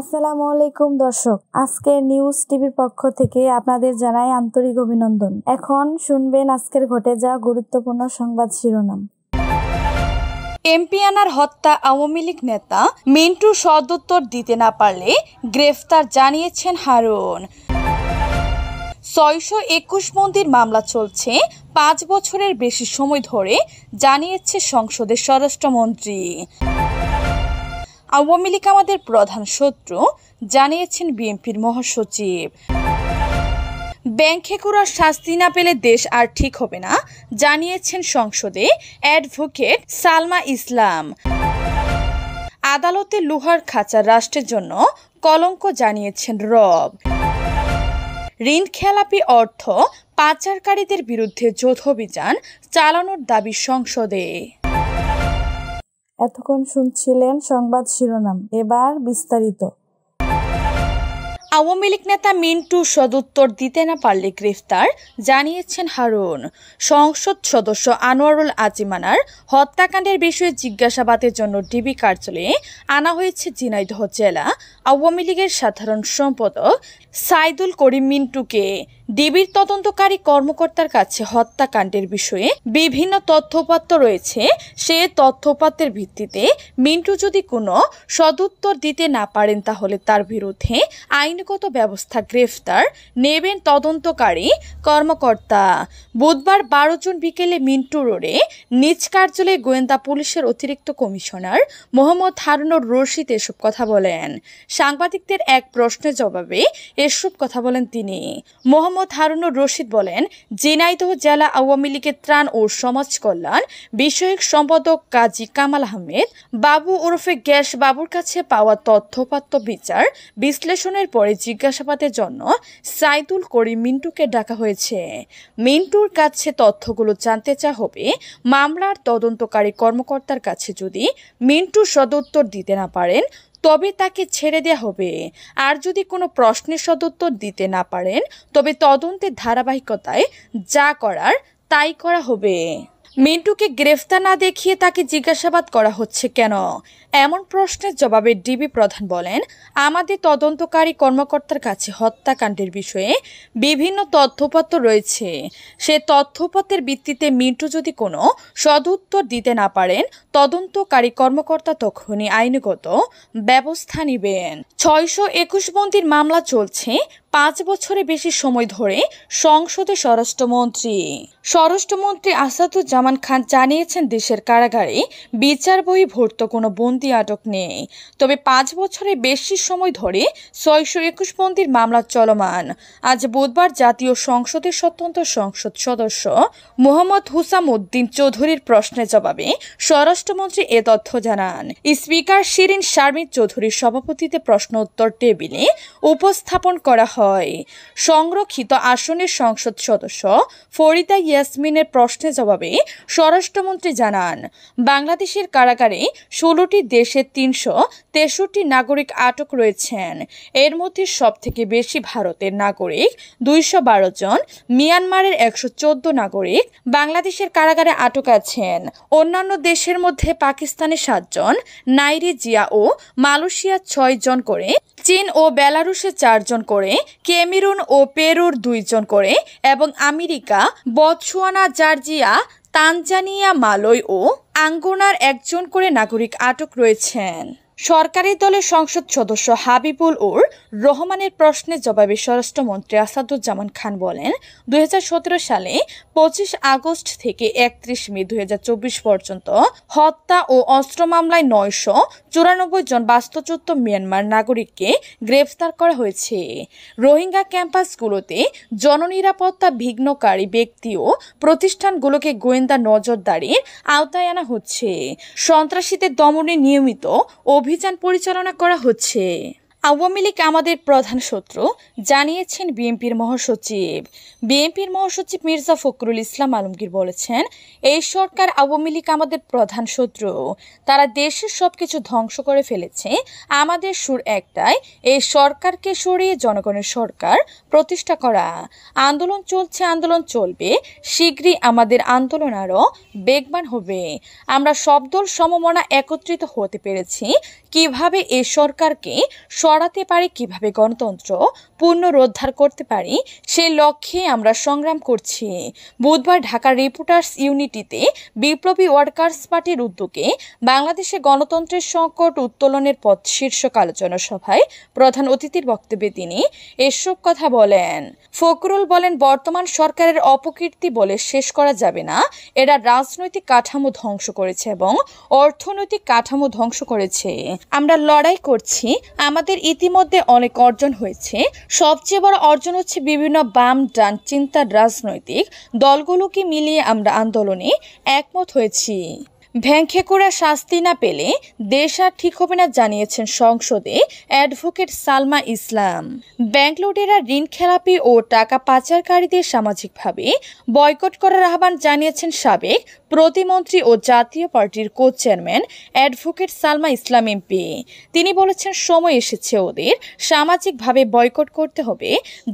আসসালামু আলাইকুম দর্শক আজকের নিউজ টিভির পক্ষ থেকে আপনাদের জানাই আন্তরিক অভিনন্দন এখন শুনবেন আজকের ঘটে যাওয়া গুরুত্বপূর্ণ সংবাদ শিরোনাম এমপিয়ানার হত্যা আওয়ামী লীগ নেতা মিন্টু সদুত্তর দিতে না পারলে গ্রেফতার জানিয়েছেন হারুন ছয়শো একুশ মন্দির মামলা চলছে পাঁচ বছরের বেশি সময় ধরে জানিয়েছে সংসদের স্বরাষ্ট্রমন্ত্রী আওয়ামী লীগ আমাদের প্রধান শত্রু জানিয়েছেন বিএনপির মহাসচিব ব্যাংক খেকুরার শাস্তি না পেলে দেশ আর ঠিক হবে না জানিয়েছেন সংসদে অ্যাডভোকেট সালমা ইসলাম আদালতে লোহার খাঁচার রাষ্ট্রের জন্য কলঙ্ক জানিয়েছেন রব ঋণ খেলাপি অর্থ পাচারকারীদের বিরুদ্ধে যৌথ অভিযান চালানোর দাবি সংসদে এতক্ষণ শুনছিলেন সংবাদ শিরোনাম এবার বিস্তারিত আওয়ামী লীগ নেতা মিন্টু সদুত্তর দিতে না পারলে গ্রেফতার জানিয়েছেন হারুন সংসদ সদস্য আনোয়ারুল আজিমানার হত্যাকাণ্ডের বিষয়ে জিজ্ঞাসাবাদের জন্য ডিবি কার্যালয়ে আনা হয়েছে ঝিনাইদহ জেলা আওয়ামী লীগের সাধারণ সম্পাদক সাইদুল করিম মিন্টুকে ডিবির তদন্তকারী কর্মকর্তার কাছে হত্যাকাণ্ডের বিষয়ে বিভিন্ন তথ্যপাত্র রয়েছে সে তথ্যপাত্রের ভিত্তিতে মিন্টু যদি কোনো সদুত্তর দিতে না পারেন তাহলে তার বিরুদ্ধে আইনগত ব্যবস্থা গ্রেফতার নেবেন তদন্তকারী কর্মকর্তা বুধবার বারো জুন বিকেলে মিন্টু রোডে নিজ কার্যালয়ে গোয়েন্দা পুলিশের অতিরিক্ত কমিশনার মোহাম্মদ হারুনুর রশিদ এসব কথা বলেন সাংবাদিকদের এক প্রশ্নের জবাবে এসব কথা বলেন তিনি মোহাম্মদ মোহাম্মদ হারুনুর রশিদ বলেন জেনাইদহ জেলা আওয়ামী লীগের ত্রাণ ও সমাজ কল্যাণ বিষয়ক সম্পাদক কাজী কামাল আহমেদ বাবু ওরফে গ্যাস বাবুর কাছে পাওয়া তথ্যপাত্র বিচার বিশ্লেষণের পরে জিজ্ঞাসাবাদের জন্য সাইদুল করিম মিন্টুকে ডাকা হয়েছে মিন্টুর কাছে তথ্যগুলো জানতে চা হবে মামলার তদন্তকারী কর্মকর্তার কাছে যদি মিন্টু সদুত্তর দিতে না পারেন তবে তাকে ছেড়ে দেওয়া হবে আর যদি কোনো প্রশ্নের সদুত্তর দিতে না পারেন তবে তদন্তের ধারাবাহিকতায় যা করার তাই করা হবে মিন্টুকে গ্রেফতার না দেখিয়ে তাকে জিজ্ঞাসাবাদ করা হচ্ছে কেন এমন প্রশ্নের জবাবে ডিবি প্রধান বলেন আমাদের তদন্তকারী কর্মকর্তার কাছে হত্যাকাণ্ডের বিষয়ে বিভিন্ন তথ্যপত্র রয়েছে সে তথ্যপত্রের ভিত্তিতে মিন্টু যদি কোনো সদুত্তর দিতে না পারেন তদন্তকারী কর্মকর্তা তখনই আইনগত ব্যবস্থা নেবেন ছয়শো একুশ বন্দির মামলা চলছে পাঁচ বছরে বেশি সময় ধরে সংসদে স্বরাষ্ট্রমন্ত্রী স্বরাষ্ট্রমন্ত্রী আসাদুজ্জামান খান জানিয়েছেন দেশের কারাগারে বিচার বই ভর্ত কোনো বন্দী আটক নেই তবে পাঁচ বছরে বেশি সময় ধরে ছয়শো একুশ বন্দির মামলা চলমান আজ বুধবার জাতীয় সংসদের স্বতন্ত্র সংসদ সদস্য মোহাম্মদ হুসাম উদ্দিন চৌধুরীর প্রশ্নের জবাবে স্বরাষ্ট্রমন্ত্রী এ তথ্য জানান স্পিকার শিরিন শারমিন চৌধুরীর সভাপতিতে প্রশ্ন উত্তর টেবিলে উপস্থাপন করা হয় হয় সংরক্ষিত আসনের সংসদ সদস্য ফরিদা ইয়াসমিনের প্রশ্নের জবাবে স্বরাষ্ট্রমন্ত্রী জানান বাংলাদেশের কারাগারে ষোলোটি দেশের তিনশো তেষট্টি নাগরিক আটক রয়েছেন এর মধ্যে সবথেকে বেশি ভারতের নাগরিক দুইশো বারো জন মিয়ানমারের একশো চোদ্দ নাগরিক বাংলাদেশের কারাগারে আটক আছেন অন্যান্য দেশের মধ্যে পাকিস্তানে সাতজন নাইরিজিয়া ও মালয়েশিয়া ছয় জন করে চীন ও বেলারুসে চারজন করে ক্যামেরুন ও পেরুর দুইজন করে এবং America Botswana Georgia Tanzania Malawi ও আঙ্গোনার একজন করে নাগরিক আটক রয়েছেন সরকারি দলের সংসদ সদস্য হাবিবুল উর রহমানের প্রশ্নের জবাবে স্বরাষ্ট্রমন্ত্রী আসাদুজ্জামান খান বলেন দুই সালে পঁচিশ আগস্ট থেকে একত্রিশ মে দুই পর্যন্ত হত্যা ও অস্ত্র মামলায় নয়শো চুরানব্বই জন বাস্তুচ্যুত মিয়ানমার নাগরিককে গ্রেফতার করা হয়েছে রোহিঙ্গা ক্যাম্পাসগুলোতে জননিরাপত্তা বিঘ্নকারী ব্যক্তি ও প্রতিষ্ঠানগুলোকে গোয়েন্দা নজরদারির আওতায় আনা হচ্ছে সন্ত্রাসীদের দমনে নিয়মিত ও অভিযান পরিচালনা করা হচ্ছে আওয়ামী লীগ আমাদের প্রধান শত্রু জানিয়েছেন বিএনপির মহাসচিব বিএনপির মহাসচিব মির্জা ফখরুল ইসলাম আলমগীর বলেছেন এই সরকার আওয়ামী লীগ আমাদের প্রধান শত্রু তারা দেশের সবকিছু ধ্বংস করে ফেলেছে আমাদের সুর একটাই এই সরকারকে সরিয়ে জনগণের সরকার প্রতিষ্ঠা করা আন্দোলন চলছে আন্দোলন চলবে শীঘ্রই আমাদের আন্দোলন আরও বেগবান হবে আমরা সব দল সমমনা একত্রিত হতে পেরেছি কিভাবে এই সরকারকে সর বাড়াতে পারি কিভাবে গণতন্ত্র পুনরুদ্ধার করতে পারি সে লক্ষ্যে আমরা সংগ্রাম করছি বুধবার ঢাকা রিপোর্টার্স ইউনিটিতে বিপ্লবী ওয়ার্কার্স পার্টির উদ্যোগে বাংলাদেশে গণতন্ত্রের সংকট উত্তোলনের পথ শীর্ষক আলোচনা সভায় প্রধান অতিথির বক্তব্যে তিনি এসব কথা বলেন ফকরুল বলেন বর্তমান সরকারের অপকীর্তি বলে শেষ করা যাবে না এরা রাজনৈতিক কাঠামো ধ্বংস করেছে এবং অর্থনৈতিক কাঠামো ধ্বংস করেছে আমরা লড়াই করছি আমাদের ইতিমধ্যে অনেক অর্জন হয়েছে সবচেয়ে বড় অর্জন হচ্ছে বিভিন্ন বাম ডান চিন্তার রাজনৈতিক দলগুলোকে মিলিয়ে আমরা আন্দোলনে একমত হয়েছি করে শাস্তি না পেলে দেশ আর ঠিক হবে না জানিয়েছেন সংসদে অ্যাডভোকেট সালমা ইসলাম ব্যাংকলোডেরা ঋণ খেলাপি ও টাকা পাচারকারীদের সামাজিকভাবে বয়কট করার আহ্বান জানিয়েছেন সাবেক প্রতিমন্ত্রী ও জাতীয় পার্টির co chairman advocate Salma Islam MP তিনি বলেছেন সময় এসেছে ওদের সামাজিকভাবে বয়কট করতে হবে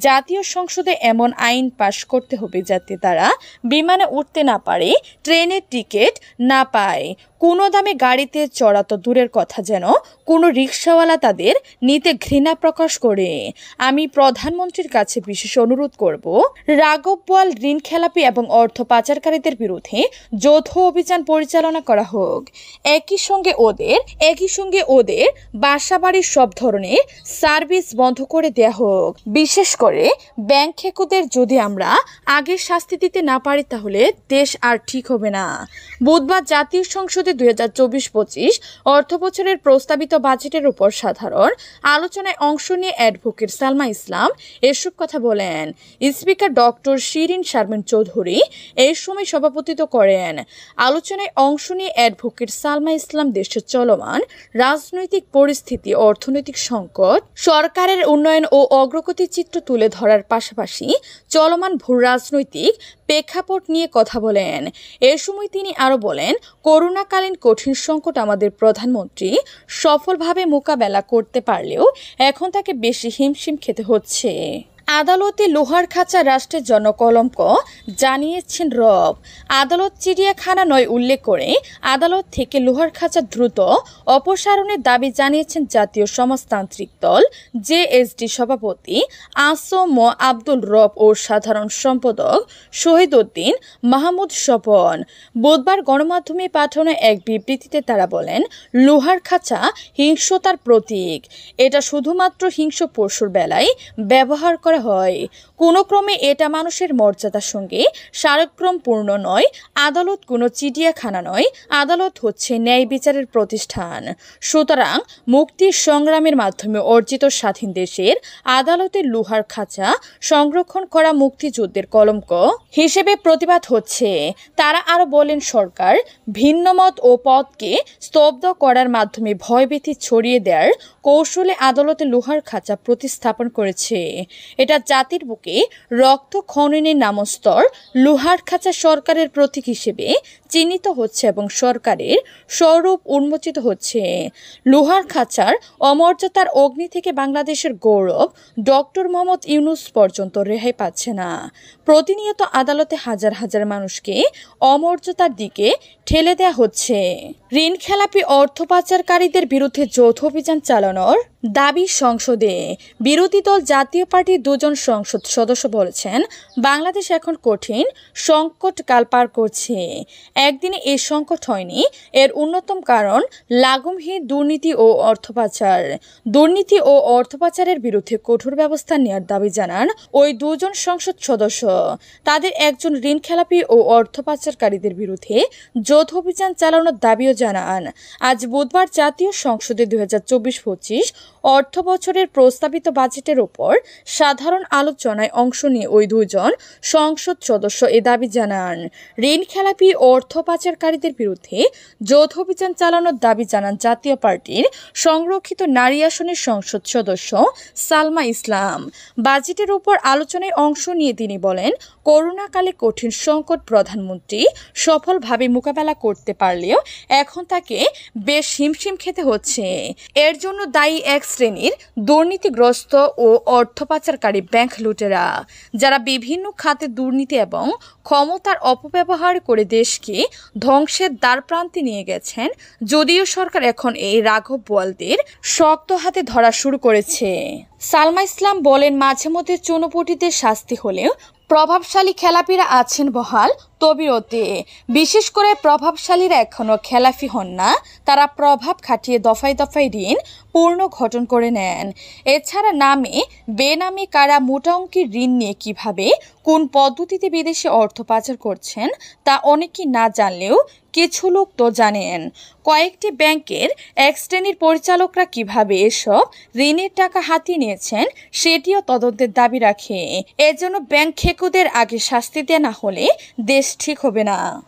জাতীয় সংসদে এমন আইন পাশ করতে হবে যাতে তারা বিমানে উঠতে না পারে ট্রেনের টিকিট না পায় কোনো দামে গাড়িতে চড়া তো দূরের কথা যেন কোনো রিক্সাওয়ালা তাদের নিতে ঘৃণা প্রকাশ করে আমি প্রধানমন্ত্রীর কাছে বিশেষ অনুরোধ করব রাঘব বোয়াল ঋণ খেলাপি এবং অর্থ পাচারকারীদের বিরুদ্ধে যৌথ অভিযান পরিচালনা করা হোক একই সঙ্গে ওদের একই সঙ্গে ওদের বাসাবাড়ির সব ধরনের সার্ভিস বন্ধ করে দেয়া হোক বিশেষ করে ব্যাংক খেকুদের যদি আমরা আগের শাস্তি দিতে না পারি তাহলে দেশ আর ঠিক হবে না বুধবার জাতীয় সংসদে দুই হাজার চব্বিশ পঁচিশ অর্থ বছরের প্রস্তাবিত বাজেটের উপর সাধারণ আলোচনায় অংশ নিয়ে অ্যাডভোকেট সালমা ইসলাম এসব কথা বলেন স্পিকার ডক্টর শিরিন শারমিন চৌধুরী এই সময় সভাপতিত্ব করেন আলোচনায় অংশ নিয়ে অ্যাডভোকেট সালমা ইসলাম দেশের চলমান রাজনৈতিক পরিস্থিতি অর্থনৈতিক সংকট সরকারের উন্নয়ন ও অগ্রগতির চিত্র তুলে ধরার পাশাপাশি চলমান ভূ রাজনৈতিক প্রেক্ষাপট নিয়ে কথা বলেন এ সময় তিনি আরও বলেন করোনাকালীন কঠিন সংকট আমাদের প্রধানমন্ত্রী সফলভাবে মোকাবেলা করতে পারলেও এখন তাকে বেশি হিমশিম খেতে হচ্ছে আদালতে লোহার খাঁচা রাষ্ট্রের জনকলঙ্ক জানিয়েছেন রব আদালত চিড়িয়াখানা নয় উল্লেখ করে আদালত থেকে লোহার খাঁচা দ্রুত অপসারণের দাবি জানিয়েছেন জাতীয় সমাজতান্ত্রিক দল জেএসডি সভাপতি আসম আব্দুল রব ও সাধারণ সম্পাদক শহীদ উদ্দিন মাহমুদ স্বপন বুধবার গণমাধ্যমে পাঠানো এক বিবৃতিতে তারা বলেন লোহার খাঁচা হিংসতার প্রতীক এটা শুধুমাত্র হিংস্র পশুর বেলায় ব্যবহার করা হয় কোনো ক্রমে এটা মানুষের মর্যাদার সঙ্গে সারক্রমপূর্ণ নয় আদালত কোনো চিটিয়াখানা নয় আদালত হচ্ছে ন্যায় বিচারের প্রতিষ্ঠান সুতরাং মুক্তির সংগ্রামের মাধ্যমে অর্জিত স্বাধীন দেশের আদালতের লোহার খাঁচা সংরক্ষণ করা মুক্তিযুদ্ধের কলঙ্ক হিসেবে প্রতিবাদ হচ্ছে তারা আরও বলেন সরকার ভিন্নমত ও পদকে স্তব্ধ করার মাধ্যমে ভয়ভীতি ছড়িয়ে দেওয়ার কৌশলে আদালতে লোহার খাঁচা প্রতিস্থাপন করেছে এটা জাতির বুকে রক্ত খননের নামস্তর লোহার খাঁচা সরকারের প্রতীক হিসেবে চিহ্নিত হচ্ছে এবং সরকারের স্বরূপ উন্মোচিত হচ্ছে লোহার খাঁচার অমর্যাদার অগ্নি থেকে বাংলাদেশের গৌরব ডক্টর মোহাম্মদ ইউনুস পর্যন্ত রেহাই পাচ্ছে না প্রতিনিয়ত আদালতে হাজার হাজার মানুষকে অমর্যাদার দিকে ঠেলে দেয়া হচ্ছে ঋণ খেলাপি অর্থ পাচারকারীদের বিরুদ্ধে যৌথ অভিযান চালানো বাড়ানোর দাবি সংসদে বিরোধী দল জাতীয় পার্টির দুজন সংসদ সদস্য বলেছেন বাংলাদেশ এখন কঠিন সংকট কাল পার করছে একদিনে এ সংকট হয়নি এর অন্যতম কারণ লাগমহীন দুর্নীতি ও অর্থপাচার দুর্নীতি ও অর্থপাচারের বিরুদ্ধে কঠোর ব্যবস্থা নেওয়ার দাবি জানান ওই দুজন সংসদ সদস্য তাদের একজন ঋণ খেলাপি ও অর্থপাচারকারীদের বিরুদ্ধে যৌথ অভিযান চালানোর দাবিও জানান আজ বুধবার জাতীয় সংসদে দুই হাজার চব্বিশ পঁচিশ অর্থ বছরের প্রস্তাবিত বাজেটের ওপর সাধারণ আলোচনায় অংশ নিয়ে ওই দুজন সংসদ সদস্য এ দাবি জানান ঋণ খেলাপি অর্থ পাচারকারীদের বিরুদ্ধে যৌথ অভিযান চালানোর দাবি জানান জাতীয় পার্টির সংরক্ষিত নারী আসনের সংসদ সদস্য সালমা ইসলাম বাজেটের উপর আলোচনায় অংশ নিয়ে তিনি বলেন করোনাকালে কঠিন সংকট প্রধানমন্ত্রী সফলভাবে মোকাবেলা করতে পারলেও এখন তাকে বেশ হিমশিম খেতে হচ্ছে এর জন্য দায়ী এক শ্রেণীর দুর্নীতিগ্রস্ত ও অর্থপাচারকারী ব্যাংক লুটেরা যারা বিভিন্ন খাতে দুর্নীতি এবং ক্ষমতার অপব্যবহার করে দেশকে ধ্বংসের দ্বারপ্রান্তে নিয়ে গেছেন যদিও সরকার এখন এই রাঘব বোয়ালদের শক্ত হাতে ধরা শুরু করেছে সালমা ইসলাম বলেন মাঝে মধ্যে চুনোপুটিতে শাস্তি হলেও প্রভাবশালী খেলাপিরা আছেন বহাল তবিরতে বিশেষ করে প্রভাবশালীরা এখনও খেলাফি হন না তারা প্রভাব খাটিয়ে দফায় দফায় ঋণ পূর্ণ ঘটন করে নেন এছাড়া নামে বেনামে কারা মোটা অঙ্কের ঋণ নিয়ে কিভাবে কোন পদ্ধতিতে বিদেশে অর্থ পাচার করছেন তা অনেকেই না জানলেও কিছু লোক তো জানেন কয়েকটি ব্যাংকের এক শ্রেণীর পরিচালকরা কিভাবে এসব ঋণের টাকা হাতিয়ে নিয়েছেন সেটিও তদন্তের দাবি রাখে এজন্য ব্যাংক খেকুদের আগে শাস্তি দেয়া না হলে দেশ ঠিক হবে না